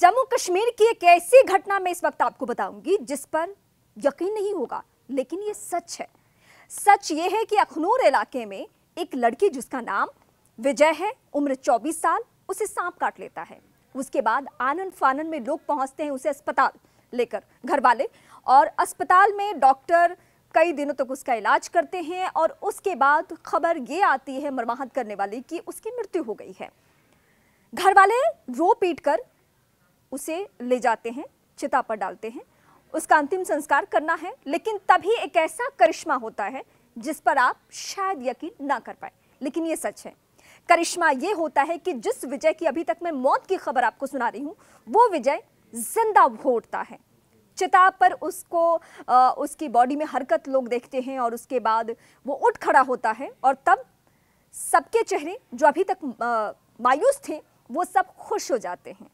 जम्मू कश्मीर की एक ऐसी घटना में इस वक्त आपको बताऊंगी जिस पर यकीन नहीं होगा लेकिन ये सच है सच ये है कि अखनूर इलाके में एक लड़की जिसका नाम विजय है उम्र 24 साल उसे सांप काट लेता है उसके बाद आनंद फानन में लोग पहुंचते हैं उसे अस्पताल लेकर घर वाले और अस्पताल में डॉक्टर कई दिनों तक उसका इलाज करते हैं और उसके बाद खबर ये आती है मरमाहत करने वाली कि उसकी मृत्यु हो गई है घर वाले रो पीट कर उसे ले जाते हैं चिता पर डालते हैं उसका अंतिम संस्कार करना है लेकिन तभी एक ऐसा करिश्मा होता है जिस पर आप शायद यकीन ना कर पाए लेकिन ये सच है करिश्मा ये होता है कि जिस विजय की अभी तक मैं मौत की खबर आपको सुना रही हूँ वो विजय जिंदा हो है चिता पर उसको आ, उसकी बॉडी में हरकत लोग देखते हैं और उसके बाद वो उठ खड़ा होता है और तब सबके चेहरे जो अभी तक आ, मायूस थे वो सब खुश हो जाते हैं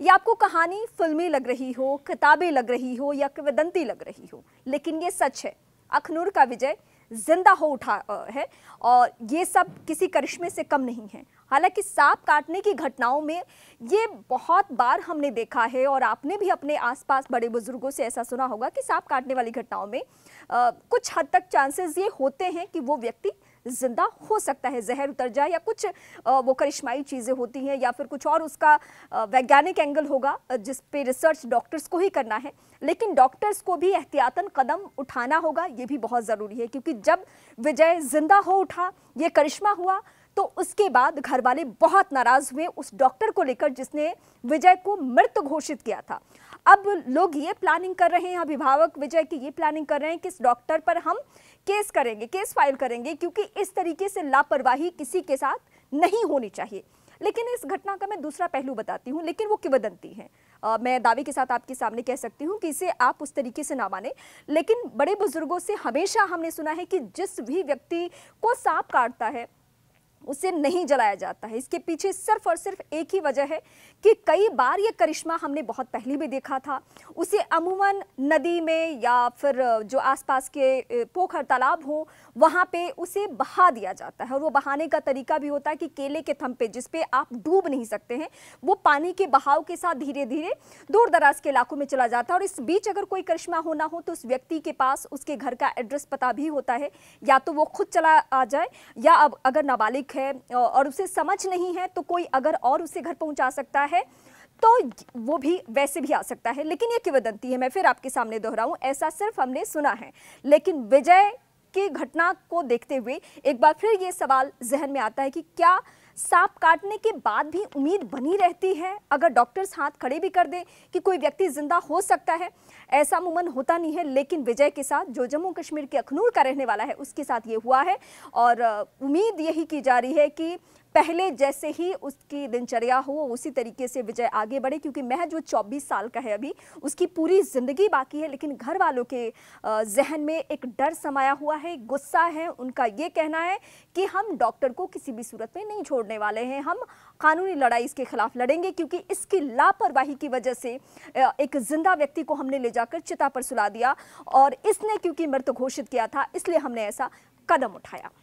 या आपको कहानी फिल्मी लग रही हो किताबें लग रही हो या किवदंती लग रही हो लेकिन ये सच है अखनूर का विजय जिंदा हो उठा है और ये सब किसी करिश्मे से कम नहीं है हालांकि सांप काटने की घटनाओं में ये बहुत बार हमने देखा है और आपने भी अपने आसपास बड़े बुजुर्गों से ऐसा सुना होगा कि सांप काटने वाली घटनाओं में आ, कुछ हद तक चांसेस ये होते हैं कि वो व्यक्ति जिंदा हो सकता है जहर उतर जाए या कुछ वो करिश्माई चीज़ें होती हैं या फिर कुछ और उसका वैज्ञानिक एंगल होगा जिस पे रिसर्च डॉक्टर्स को ही करना है लेकिन डॉक्टर्स को भी एहतियातन कदम उठाना होगा ये भी बहुत ज़रूरी है क्योंकि जब विजय जिंदा हो उठा ये करिश्मा हुआ तो उसके बाद घर वाले बहुत नाराज़ हुए उस डॉक्टर को लेकर जिसने विजय को मृत घोषित किया था अब लोग ये प्लानिंग कर रहे हैं अभिभावक विजय की ये प्लानिंग कर रहे हैं कि इस डॉक्टर पर हम केस करेंगे केस फाइल करेंगे क्योंकि इस तरीके से लापरवाही किसी के साथ नहीं होनी चाहिए लेकिन इस घटना का मैं दूसरा पहलू बताती हूँ लेकिन वो किवदंती है आ, मैं दावे के साथ आपके सामने कह सकती हूँ कि इसे आप उस तरीके से ना माने लेकिन बड़े बुजुर्गों से हमेशा हमने सुना है कि जिस भी व्यक्ति को सांप काटता है उसे नहीं जलाया जाता है इसके पीछे सिर्फ और सिर्फ एक ही वजह है कि कई बार ये करिश्मा हमने बहुत पहले भी देखा था उसे अमूमन नदी में या फिर जो आसपास के पोखर तालाब हो वहाँ पे उसे बहा दिया जाता है और वो बहाने का तरीका भी होता है कि केले के थम पे जिसपे आप डूब नहीं सकते हैं वो पानी के बहाव के साथ धीरे धीरे दूर दराज के इलाकों में चला जाता है और इस बीच अगर कोई करिश्मा होना हो तो उस व्यक्ति के पास उसके घर का एड्रेस पता भी होता है या तो वो खुद चला आ जाए या अब अगर नाबालिग दुख है और उसे समझ नहीं है तो कोई अगर और उसे घर पहुंचा सकता है तो वो भी वैसे भी आ सकता है लेकिन ये किवदंती है मैं फिर आपके सामने दोहराऊं ऐसा सिर्फ हमने सुना है लेकिन विजय की घटना को देखते हुए एक बार फिर ये सवाल जहन में आता है कि क्या सांप काटने के बाद भी उम्मीद बनी रहती है अगर डॉक्टर्स हाथ खड़े भी कर दें कि कोई व्यक्ति जिंदा हो सकता है ऐसा मुमन होता नहीं है लेकिन विजय के साथ जो जम्मू कश्मीर के अखनूर का रहने वाला है उसके साथ ये हुआ है और उम्मीद यही की जा रही है कि पहले जैसे ही उसकी दिनचर्या हो उसी तरीके से विजय आगे बढ़े क्योंकि महज जो 24 साल का है अभी उसकी पूरी ज़िंदगी बाकी है लेकिन घर वालों के जहन में एक डर समाया हुआ है गुस्सा है उनका ये कहना है कि हम डॉक्टर को किसी भी सूरत में नहीं छोड़ने वाले हैं हम कानूनी लड़ाई इसके खिलाफ लड़ेंगे क्योंकि इसकी लापरवाही की वजह से एक जिंदा व्यक्ति को हमने ले जाकर चिता पर सुला दिया और इसने क्योंकि मृत घोषित किया था इसलिए हमने ऐसा कदम उठाया